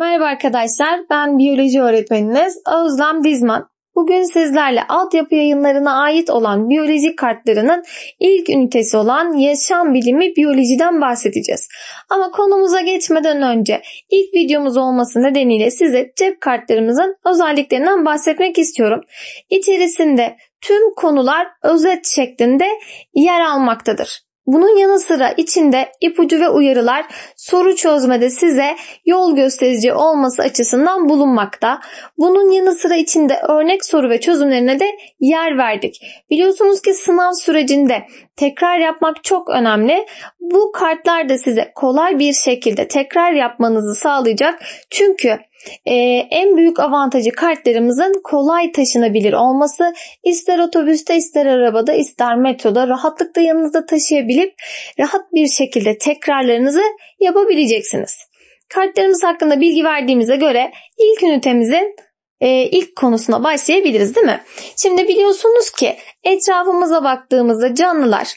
Merhaba arkadaşlar, ben biyoloji öğretmeniniz Özlem Dizman. Bugün sizlerle altyapı yayınlarına ait olan biyolojik kartlarının ilk ünitesi olan yaşam bilimi biyolojiden bahsedeceğiz. Ama konumuza geçmeden önce ilk videomuz olması nedeniyle size cep kartlarımızın özelliklerinden bahsetmek istiyorum. İçerisinde tüm konular özet şeklinde yer almaktadır. Bunun yanı sıra içinde ipucu ve uyarılar soru çözmede size yol gösterici olması açısından bulunmakta. Bunun yanı sıra içinde örnek soru ve çözümlerine de yer verdik. Biliyorsunuz ki sınav sürecinde tekrar yapmak çok önemli. Bu kartlar da size kolay bir şekilde tekrar yapmanızı sağlayacak. Çünkü ee, en büyük avantajı kartlarımızın kolay taşınabilir olması. İster otobüste, ister arabada, ister metroda rahatlıkla yanınızda taşıyabilip rahat bir şekilde tekrarlarınızı yapabileceksiniz. Kartlarımız hakkında bilgi verdiğimize göre ilk ünitemizin e, ilk konusuna başlayabiliriz değil mi? Şimdi biliyorsunuz ki etrafımıza baktığımızda canlılar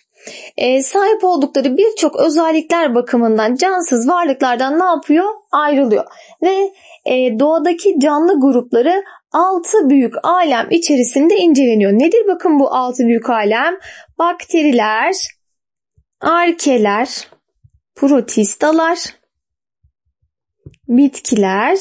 e, sahip oldukları birçok özellikler bakımından cansız varlıklardan ne yapıyor? Ayrılıyor. Ve e, doğadaki canlı grupları 6 büyük alem içerisinde inceleniyor. Nedir bakın bu 6 büyük alem? Bakteriler, arkeler, protistalar, bitkiler,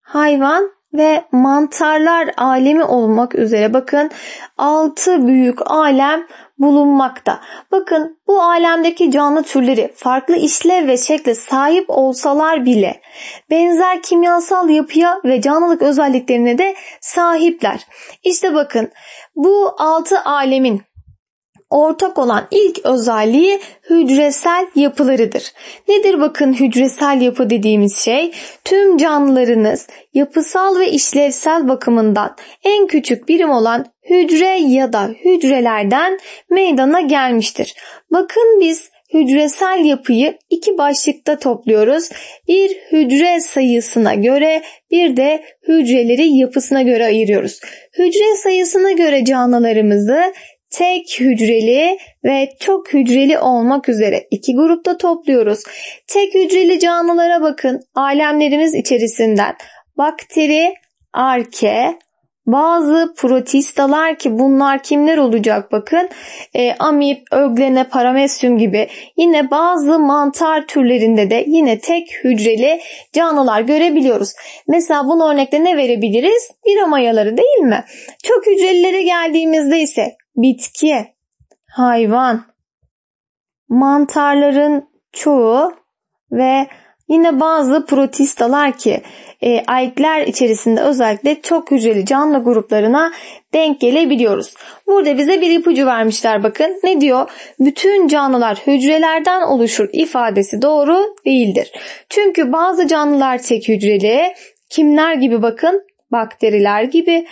hayvan ve mantarlar alemi olmak üzere bakın 6 büyük alem bulunmakta. Bakın bu alemdeki canlı türleri farklı işlev ve şekle sahip olsalar bile benzer kimyasal yapıya ve canlılık özelliklerine de sahipler. İşte bakın bu altı alemin ortak olan ilk özelliği hücresel yapılarıdır. Nedir bakın hücresel yapı dediğimiz şey? Tüm canlılarınız yapısal ve işlevsel bakımından en küçük birim olan hücre ya da hücrelerden meydana gelmiştir. Bakın biz hücresel yapıyı iki başlıkta topluyoruz. Bir hücre sayısına göre bir de hücreleri yapısına göre ayırıyoruz. Hücre sayısına göre canlılarımızı tek hücreli ve çok hücreli olmak üzere iki grupta topluyoruz. Tek hücreli canlılara bakın. Alemlerimiz içerisinden bakteri, arke, bazı protistalar ki bunlar kimler olacak bakın e, amip, öglene, paramesyum gibi yine bazı mantar türlerinde de yine tek hücreli canlılar görebiliyoruz. Mesela bunun örnekte ne verebiliriz? Bir mayaları değil mi? Çok hücrelilere geldiğimizde ise bitki, hayvan, mantarların çoğu ve yine bazı protistalar ki e, ayıklar içerisinde özellikle çok hücreli canlı gruplarına denk gelebiliyoruz. Burada bize bir ipucu vermişler bakın. Ne diyor? Bütün canlılar hücrelerden oluşur ifadesi doğru değildir. Çünkü bazı canlılar tek hücreli, kimler gibi bakın? Bakteriler gibi,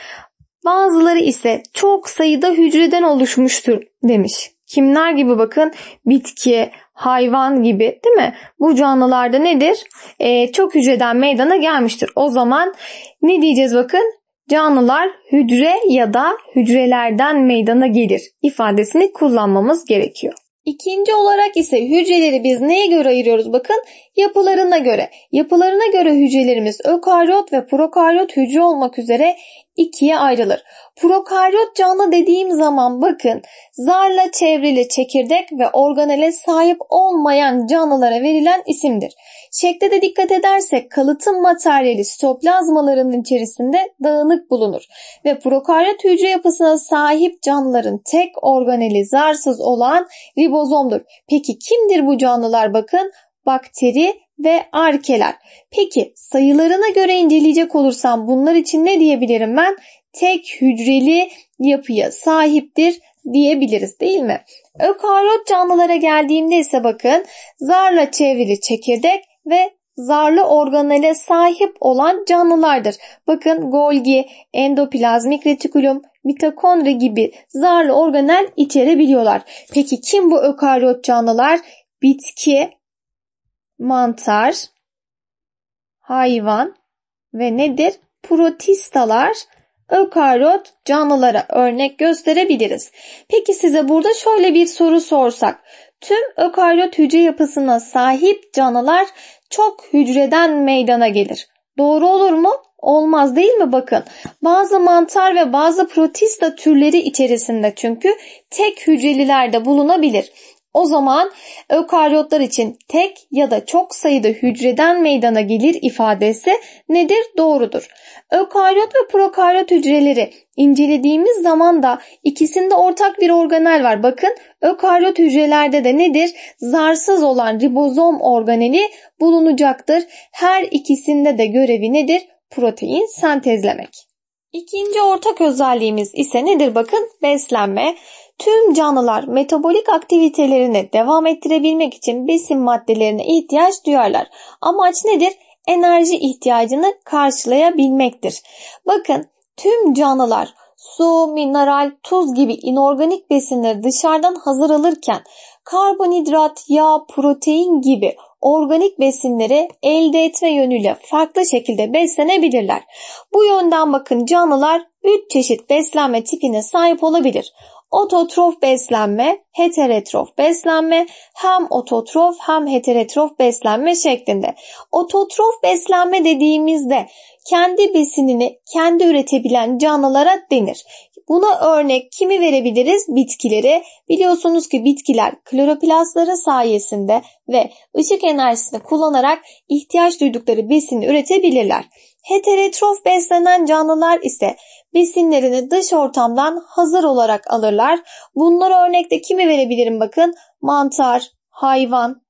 Bazıları ise çok sayıda hücreden oluşmuştur demiş. Kimler gibi bakın bitki, hayvan gibi değil mi? Bu canlılarda nedir? Ee, çok hücreden meydana gelmiştir. O zaman ne diyeceğiz bakın? Canlılar hücre ya da hücrelerden meydana gelir ifadesini kullanmamız gerekiyor. İkinci olarak ise hücreleri biz neye göre ayırıyoruz? Bakın Yapılarına göre, yapılarına göre hücrelerimiz ökaryot ve prokaryot hücre olmak üzere ikiye ayrılır. Prokaryot canlı dediğim zaman bakın zarla çevrili çekirdek ve organele sahip olmayan canlılara verilen isimdir. Şekle de dikkat edersek kalıtım materyali sitoplazmalarının içerisinde dağınık bulunur ve prokaryot hücre yapısına sahip canlıların tek organeli zarsız olan ribozomdur. Peki kimdir bu canlılar bakın? bakteri ve arkeler. Peki sayılarına göre inceleyecek olursam bunlar için ne diyebilirim ben? Tek hücreli yapıya sahiptir diyebiliriz değil mi? Ökaryot canlılara geldiğimde ise bakın zarla çevrili çekirdek ve zarlı organele sahip olan canlılardır. Bakın Golgi, endoplazmik retikulum, mitokondri gibi zarlı organel içerebiliyorlar. Peki kim bu ökaryot canlılar? Bitki, mantar, hayvan ve nedir? Protistalar ökaryot canlılara örnek gösterebiliriz. Peki size burada şöyle bir soru sorsak. Tüm ökaryot hücre yapısına sahip canlılar çok hücreden meydana gelir. Doğru olur mu? Olmaz değil mi bakın? Bazı mantar ve bazı protista türleri içerisinde çünkü tek hücreliler de bulunabilir. O zaman ökaryotlar için tek ya da çok sayıda hücreden meydana gelir ifadesi nedir? Doğrudur. Ökaryot ve prokaryot hücreleri incelediğimiz zaman da ikisinde ortak bir organel var. Bakın ökaryot hücrelerde de nedir? Zarsız olan ribozom organeli bulunacaktır. Her ikisinde de görevi nedir? Protein sentezlemek. İkinci ortak özelliğimiz ise nedir? Bakın beslenme. Tüm canlılar metabolik aktivitelerini devam ettirebilmek için besin maddelerine ihtiyaç duyarlar. Amaç nedir? Enerji ihtiyacını karşılayabilmektir. Bakın tüm canlılar su, mineral, tuz gibi inorganik besinleri dışarıdan hazır alırken karbonhidrat, yağ, protein gibi organik besinleri elde etme yönüyle farklı şekilde beslenebilirler. Bu yönden bakın canlılar 3 çeşit beslenme tipine sahip olabilir. Ototrof beslenme, heterotrof beslenme, hem ototrof hem heterotrof beslenme şeklinde. Ototrof beslenme dediğimizde kendi besinini kendi üretebilen canlılara denir. Buna örnek kimi verebiliriz? Bitkileri. Biliyorsunuz ki bitkiler kloroplastları sayesinde ve ışık enerjisini kullanarak ihtiyaç duydukları besini üretebilirler. Heterotrof beslenen canlılar ise besinlerini dış ortamdan hazır olarak alırlar. Bunlara örnekte kimi verebilirim bakın. Mantar, hayvan,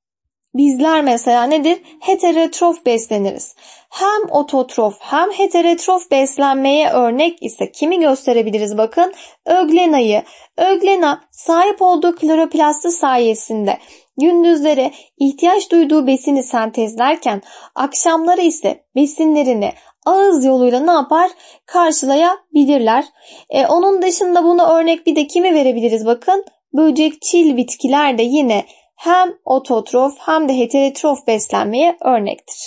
Bizler mesela nedir? Heterotrof besleniriz. Hem ototrof hem heterotrof beslenmeye örnek ise kimi gösterebiliriz bakın? Öglena'yı. Öglena sahip olduğu kloroplastı sayesinde Gündüzleri ihtiyaç duyduğu besini sentezlerken akşamları ise besinlerini ağız yoluyla ne yapar? Karşılayabilirler. E, onun dışında bunu örnek bir de kimi verebiliriz bakın. Böcekçil bitkiler de yine hem ototrof hem de heterotrof beslenmeye örnektir.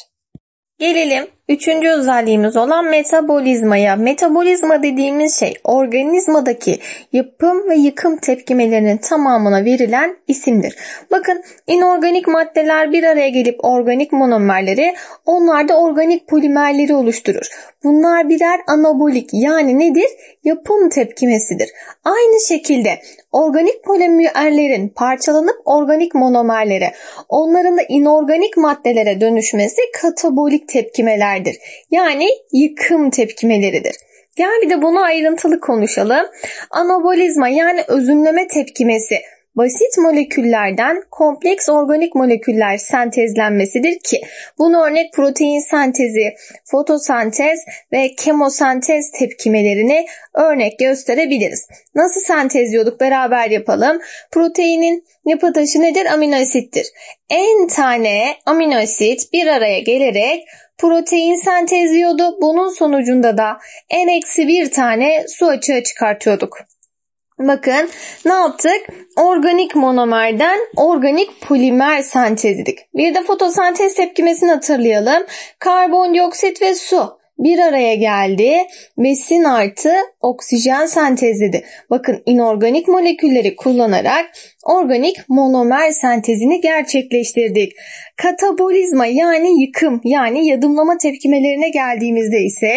Gelelim Üçüncü özelliğimiz olan metabolizmaya. Metabolizma dediğimiz şey organizmadaki yapım ve yıkım tepkimelerinin tamamına verilen isimdir. Bakın inorganik maddeler bir araya gelip organik monomerleri onlar organik polimerleri oluşturur. Bunlar birer anabolik yani nedir? Yapım tepkimesidir. Aynı şekilde organik polimerlerin parçalanıp organik monomerlere onların da inorganik maddelere dönüşmesi katabolik tepkimeler tepkimelerdir. Yani yıkım tepkimeleridir. Gel bir de bunu ayrıntılı konuşalım. Anabolizma yani özünleme tepkimesi basit moleküllerden kompleks organik moleküller sentezlenmesidir ki bunu örnek protein sentezi, fotosentez ve kemosentez tepkimelerini örnek gösterebiliriz. Nasıl sentezliyorduk beraber yapalım. Proteinin yapı taşı nedir? Amino asittir. En tane amino asit bir araya gelerek protein sentezliyordu. Bunun sonucunda da en eksi bir tane su açığı çıkartıyorduk. Bakın ne yaptık? Organik monomerden organik polimer sentezledik. Bir de fotosentez tepkimesini hatırlayalım. Karbondioksit ve su bir araya geldi. Besin artı oksijen sentezledi. Bakın inorganik molekülleri kullanarak organik monomer sentezini gerçekleştirdik. Katabolizma yani yıkım yani yadımlama tepkimelerine geldiğimizde ise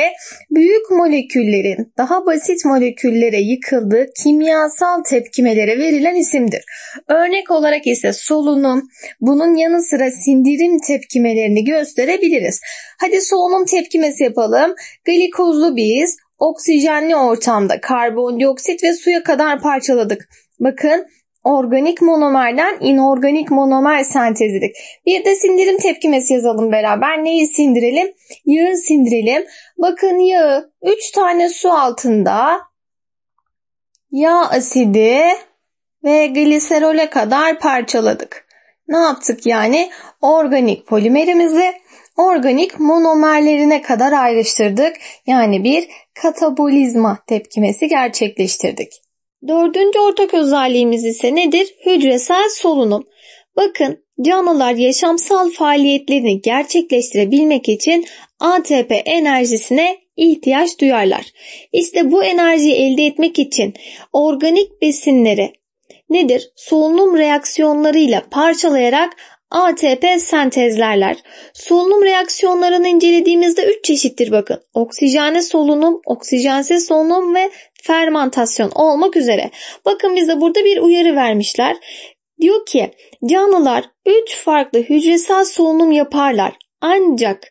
büyük moleküllerin daha basit moleküllere yıkıldığı kimyasal tepkimelere verilen isimdir. Örnek olarak ise solunum, bunun yanı sıra sindirim tepkimelerini gösterebiliriz. Hadi solunum tepkimesi yapalım. Glikozlu biz oksijenli ortamda karbondioksit ve suya kadar parçaladık. Bakın organik monomerden inorganik monomer sentezledik. Bir de sindirim tepkimesi yazalım beraber. Neyi sindirelim? Yağı sindirelim. Bakın yağı 3 tane su altında yağ asidi ve gliserole kadar parçaladık. Ne yaptık yani? Organik polimerimizi organik monomerlerine kadar ayrıştırdık. Yani bir katabolizma tepkimesi gerçekleştirdik. Dördüncü ortak özelliğimiz ise nedir? Hücresel solunum. Bakın canlılar yaşamsal faaliyetlerini gerçekleştirebilmek için ATP enerjisine ihtiyaç duyarlar. İşte bu enerjiyi elde etmek için organik besinleri nedir? Solunum reaksiyonlarıyla parçalayarak ATP sentezlerler. Solunum reaksiyonlarını incelediğimizde 3 çeşittir bakın. Oksijene solunum, oksijensiz solunum ve fermantasyon olmak üzere. Bakın bize burada bir uyarı vermişler. Diyor ki canlılar 3 farklı hücresel solunum yaparlar. Ancak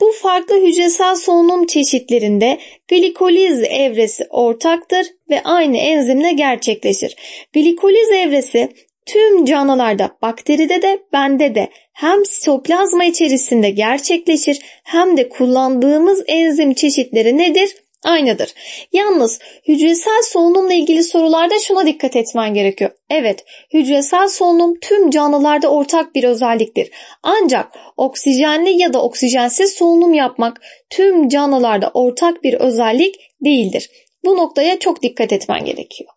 bu farklı hücresel solunum çeşitlerinde glikoliz evresi ortaktır ve aynı enzimle gerçekleşir. Glikoliz evresi tüm canlılarda, bakteride de, bende de hem sitoplazma içerisinde gerçekleşir hem de kullandığımız enzim çeşitleri nedir? Aynıdır. Yalnız hücresel solunumla ilgili sorularda şuna dikkat etmen gerekiyor. Evet, hücresel solunum tüm canlılarda ortak bir özelliktir. Ancak oksijenli ya da oksijensiz solunum yapmak tüm canlılarda ortak bir özellik değildir. Bu noktaya çok dikkat etmen gerekiyor.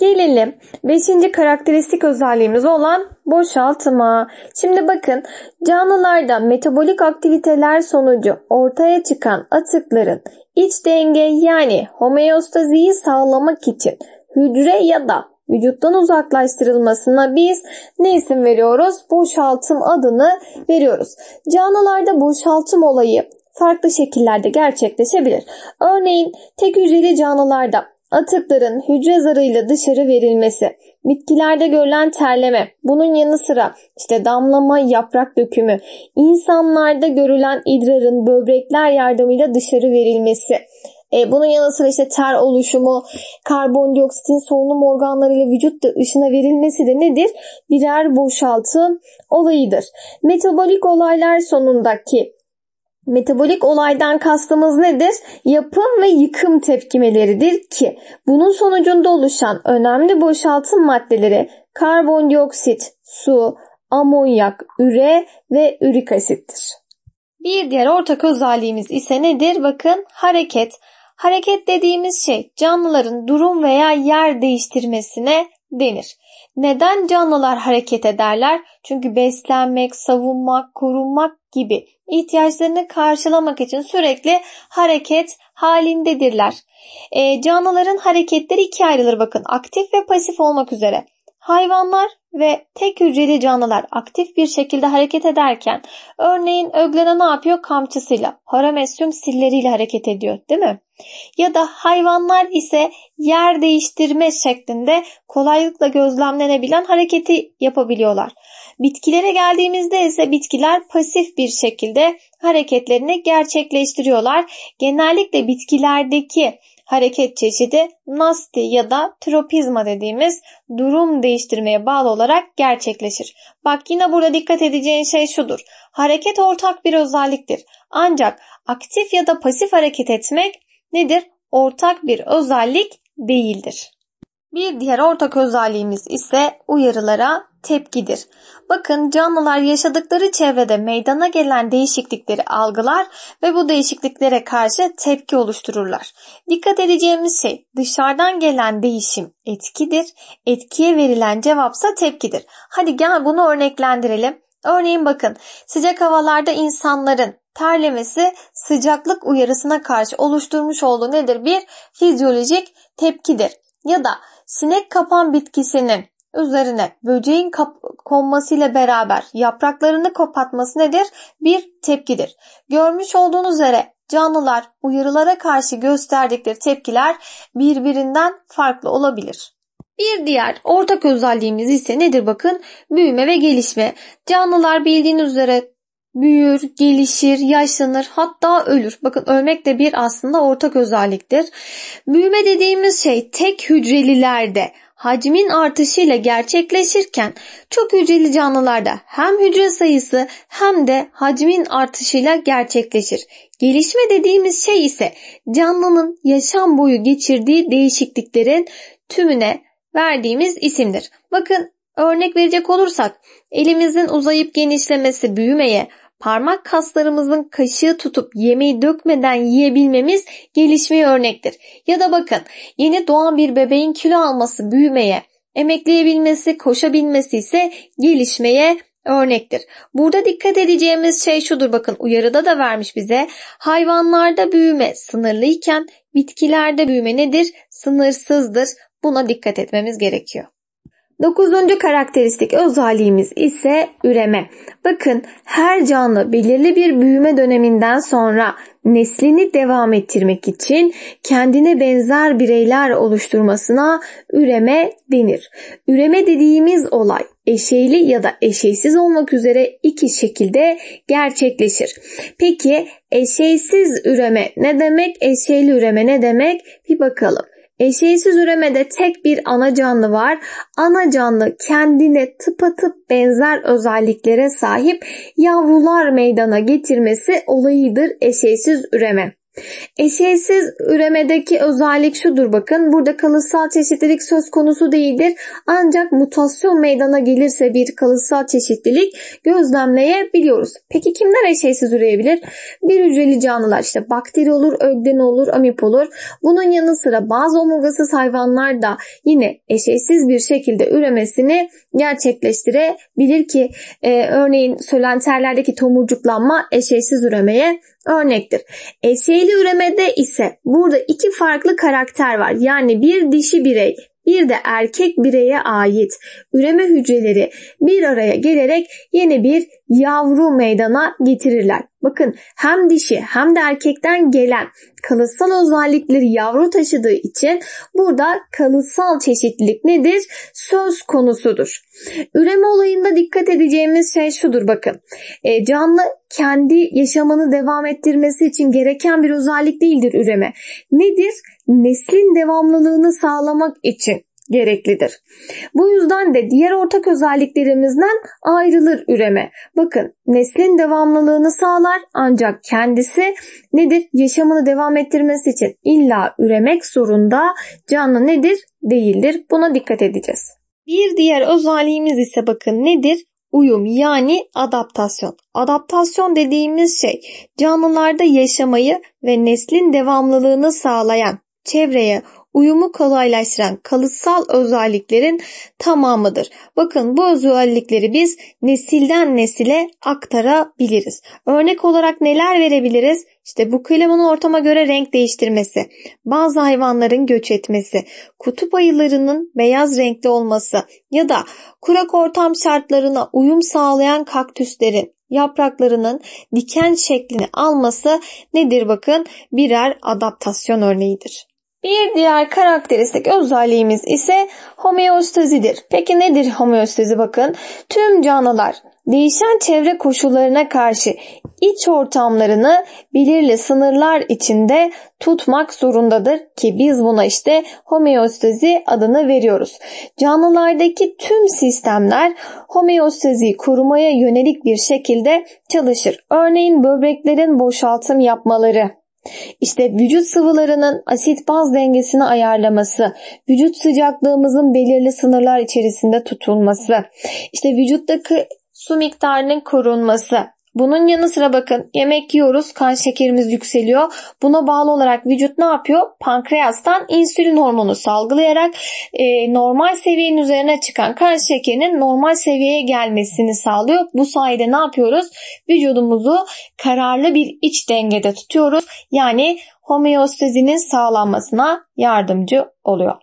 Gelelim 5. karakteristik özelliğimiz olan boşaltma. Şimdi bakın canlılarda metabolik aktiviteler sonucu ortaya çıkan atıkların iç denge yani homeostaziyi sağlamak için hücre ya da vücuttan uzaklaştırılmasına biz ne isim veriyoruz? Boşaltım adını veriyoruz. Canlılarda boşaltım olayı farklı şekillerde gerçekleşebilir. Örneğin tek hücreli canlılarda Atıkların hücre zarıyla dışarı verilmesi, bitkilerde görülen terleme, bunun yanı sıra işte damlama, yaprak dökümü, insanlarda görülen idrarın böbrekler yardımıyla dışarı verilmesi, e, bunun yanı sıra işte ter oluşumu, karbondioksitin solunum organlarıyla vücutta ışına verilmesi de nedir? Birer boşaltım olayıdır. Metabolik olaylar sonundaki Metabolik olaydan kastımız nedir? Yapım ve yıkım tepkimeleridir ki bunun sonucunda oluşan önemli boşaltım maddeleri karbondioksit, su, amonyak, üre ve ürik asittir. Bir diğer ortak özelliğimiz ise nedir? Bakın hareket. Hareket dediğimiz şey canlıların durum veya yer değiştirmesine denir. Neden canlılar hareket ederler? Çünkü beslenmek, savunmak, korunmak gibi ihtiyaçlarını karşılamak için sürekli hareket halindedirler. E, canlıların hareketleri ikiye ayrılır bakın aktif ve pasif olmak üzere. Hayvanlar ve tek hücreli canlılar aktif bir şekilde hareket ederken örneğin öglene ne yapıyor? Kamçısıyla, haramesyum silleriyle hareket ediyor değil mi? Ya da hayvanlar ise yer değiştirme şeklinde kolaylıkla gözlemlenebilen hareketi yapabiliyorlar. Bitkilere geldiğimizde ise bitkiler pasif bir şekilde hareketlerini gerçekleştiriyorlar. Genellikle bitkilerdeki hareket çeşidi nasti ya da tropizma dediğimiz durum değiştirmeye bağlı olarak gerçekleşir. Bak yine burada dikkat edeceğin şey şudur. Hareket ortak bir özelliktir. Ancak aktif ya da pasif hareket etmek nedir? Ortak bir özellik değildir. Bir diğer ortak özelliğimiz ise uyarılara tepkidir. Bakın canlılar yaşadıkları çevrede meydana gelen değişiklikleri algılar ve bu değişikliklere karşı tepki oluştururlar. Dikkat edeceğimiz şey dışarıdan gelen değişim etkidir, etkiye verilen cevapsa tepkidir. Hadi gel bunu örneklendirelim. Örneğin bakın sıcak havalarda insanların terlemesi sıcaklık uyarısına karşı oluşturmuş olduğu nedir? Bir fizyolojik tepkidir. Ya da sinek kapan bitkisinin üzerine böceğin kap- konmasıyla beraber yapraklarını kapatması nedir? Bir tepkidir. Görmüş olduğunuz üzere canlılar uyarılara karşı gösterdikleri tepkiler birbirinden farklı olabilir. Bir diğer ortak özelliğimiz ise nedir bakın? Büyüme ve gelişme. Canlılar bildiğiniz üzere büyür, gelişir, yaşlanır, hatta ölür. Bakın ölmek de bir aslında ortak özelliktir. Büyüme dediğimiz şey tek hücrelilerde hacmin artışıyla gerçekleşirken çok hücreli canlılarda hem hücre sayısı hem de hacmin artışıyla gerçekleşir. Gelişme dediğimiz şey ise canlının yaşam boyu geçirdiği değişikliklerin tümüne verdiğimiz isimdir. Bakın örnek verecek olursak elimizin uzayıp genişlemesi büyümeye, parmak kaslarımızın kaşığı tutup yemeği dökmeden yiyebilmemiz gelişmeye örnektir. Ya da bakın yeni doğan bir bebeğin kilo alması büyümeye, emekleyebilmesi, koşabilmesi ise gelişmeye örnektir. Burada dikkat edeceğimiz şey şudur bakın uyarıda da vermiş bize. Hayvanlarda büyüme sınırlıyken bitkilerde büyüme nedir? Sınırsızdır. Buna dikkat etmemiz gerekiyor. Dokuzuncu karakteristik özelliğimiz ise üreme. Bakın her canlı belirli bir büyüme döneminden sonra neslini devam ettirmek için kendine benzer bireyler oluşturmasına üreme denir. Üreme dediğimiz olay eşeyli ya da eşeysiz olmak üzere iki şekilde gerçekleşir. Peki eşeysiz üreme ne demek? Eşeyli üreme ne demek? Bir bakalım. Eşeğsiz üremede tek bir ana canlı var. Ana canlı kendine tıpatıp benzer özelliklere sahip yavrular meydana getirmesi olayıdır eşeğsiz üreme. Eşeğsiz üremedeki özellik şudur bakın. Burada kalıtsal çeşitlilik söz konusu değildir. Ancak mutasyon meydana gelirse bir kalıtsal çeşitlilik gözlemleyebiliyoruz. Peki kimler eşeğsiz üreyebilir? Bir hücreli canlılar işte bakteri olur, ögden olur, amip olur. Bunun yanı sıra bazı omurgasız hayvanlar da yine eşeğsiz bir şekilde üremesini gerçekleştirebilir ki e, örneğin sölenterlerdeki tomurcuklanma eşeğsiz üremeye örnektir. Esyeli üremede ise burada iki farklı karakter var. Yani bir dişi birey bir de erkek bireye ait üreme hücreleri bir araya gelerek yeni bir yavru meydana getirirler. Bakın hem dişi hem de erkekten gelen kalıtsal özellikleri yavru taşıdığı için burada kalıtsal çeşitlilik nedir? Söz konusudur. Üreme olayında dikkat edeceğimiz şey şudur bakın. E, canlı kendi yaşamını devam ettirmesi için gereken bir özellik değildir üreme. Nedir? neslin devamlılığını sağlamak için gereklidir. Bu yüzden de diğer ortak özelliklerimizden ayrılır üreme. Bakın neslin devamlılığını sağlar ancak kendisi nedir? Yaşamını devam ettirmesi için illa üremek zorunda canlı nedir? Değildir. Buna dikkat edeceğiz. Bir diğer özelliğimiz ise bakın nedir? Uyum yani adaptasyon. Adaptasyon dediğimiz şey canlılarda yaşamayı ve neslin devamlılığını sağlayan çevreye uyumu kolaylaştıran kalıtsal özelliklerin tamamıdır. Bakın bu özellikleri biz nesilden nesile aktarabiliriz. Örnek olarak neler verebiliriz? İşte bu klimanın ortama göre renk değiştirmesi, bazı hayvanların göç etmesi, kutup ayılarının beyaz renkli olması ya da kurak ortam şartlarına uyum sağlayan kaktüslerin yapraklarının diken şeklini alması nedir bakın birer adaptasyon örneğidir. Bir diğer karakteristik özelliğimiz ise homeostazidir. Peki nedir homeostazi bakın? Tüm canlılar değişen çevre koşullarına karşı iç ortamlarını belirli sınırlar içinde tutmak zorundadır ki biz buna işte homeostazi adını veriyoruz. Canlılardaki tüm sistemler homeostaziyi korumaya yönelik bir şekilde çalışır. Örneğin böbreklerin boşaltım yapmaları işte vücut sıvılarının asit baz dengesini ayarlaması, vücut sıcaklığımızın belirli sınırlar içerisinde tutulması, işte vücuttaki su miktarının korunması, bunun yanı sıra bakın yemek yiyoruz kan şekerimiz yükseliyor. Buna bağlı olarak vücut ne yapıyor? Pankreastan insülin hormonu salgılayarak e, normal seviyenin üzerine çıkan kan şekerinin normal seviyeye gelmesini sağlıyor. Bu sayede ne yapıyoruz? Vücudumuzu kararlı bir iç dengede tutuyoruz. Yani homeostazinin sağlanmasına yardımcı oluyor.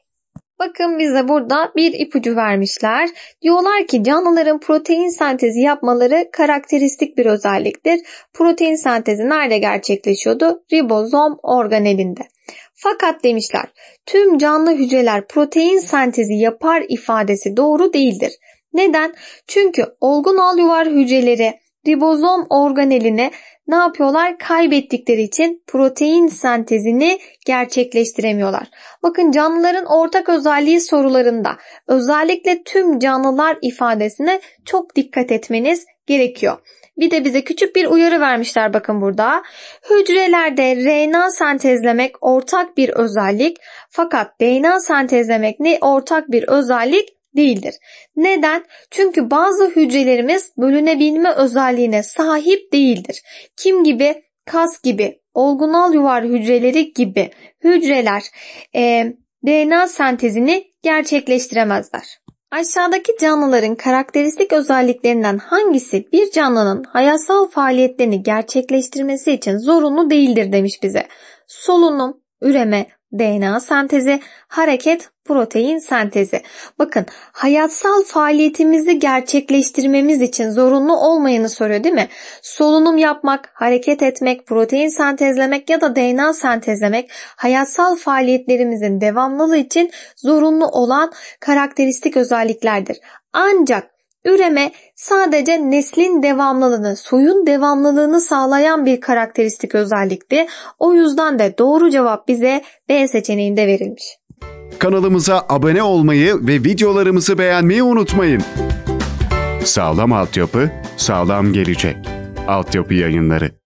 Bakın bize burada bir ipucu vermişler. Diyorlar ki canlıların protein sentezi yapmaları karakteristik bir özelliktir. Protein sentezi nerede gerçekleşiyordu? Ribozom organelinde. Fakat demişler tüm canlı hücreler protein sentezi yapar ifadesi doğru değildir. Neden? Çünkü olgun al yuvar hücreleri ribozom organeline ne yapıyorlar? Kaybettikleri için protein sentezini gerçekleştiremiyorlar. Bakın canlıların ortak özelliği sorularında özellikle tüm canlılar ifadesine çok dikkat etmeniz gerekiyor. Bir de bize küçük bir uyarı vermişler bakın burada. Hücrelerde RNA sentezlemek ortak bir özellik fakat DNA sentezlemek ne ortak bir özellik değildir. Neden? Çünkü bazı hücrelerimiz bölünebilme özelliğine sahip değildir. Kim gibi? Kas gibi, olgunal yuvar hücreleri gibi hücreler e, DNA sentezini gerçekleştiremezler. Aşağıdaki canlıların karakteristik özelliklerinden hangisi bir canlının hayatsal faaliyetlerini gerçekleştirmesi için zorunlu değildir demiş bize. Solunum, üreme, DNA sentezi, hareket, protein sentezi. Bakın hayatsal faaliyetimizi gerçekleştirmemiz için zorunlu olmayanı soruyor değil mi? Solunum yapmak, hareket etmek, protein sentezlemek ya da DNA sentezlemek hayatsal faaliyetlerimizin devamlılığı için zorunlu olan karakteristik özelliklerdir. Ancak Üreme sadece neslin devamlılığını, soyun devamlılığını sağlayan bir karakteristik özellikti. O yüzden de doğru cevap bize B seçeneğinde verilmiş. Kanalımıza abone olmayı ve videolarımızı beğenmeyi unutmayın. Sağlam altyapı, sağlam gelecek. Altyapı yayınları.